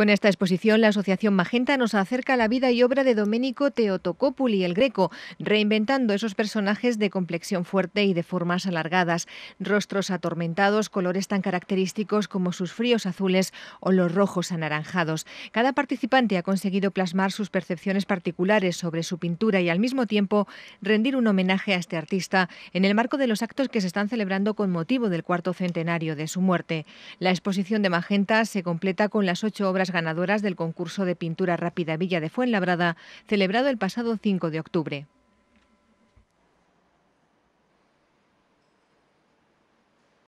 Con esta exposición, la Asociación Magenta nos acerca a la vida y obra de Domenico Teotocopuli, el greco, reinventando esos personajes de complexión fuerte y de formas alargadas, rostros atormentados, colores tan característicos como sus fríos azules o los rojos anaranjados. Cada participante ha conseguido plasmar sus percepciones particulares sobre su pintura y al mismo tiempo rendir un homenaje a este artista en el marco de los actos que se están celebrando con motivo del cuarto centenario de su muerte. La exposición de Magenta se completa con las ocho obras ganadoras del concurso de pintura rápida Villa de Fuenlabrada, celebrado el pasado 5 de octubre.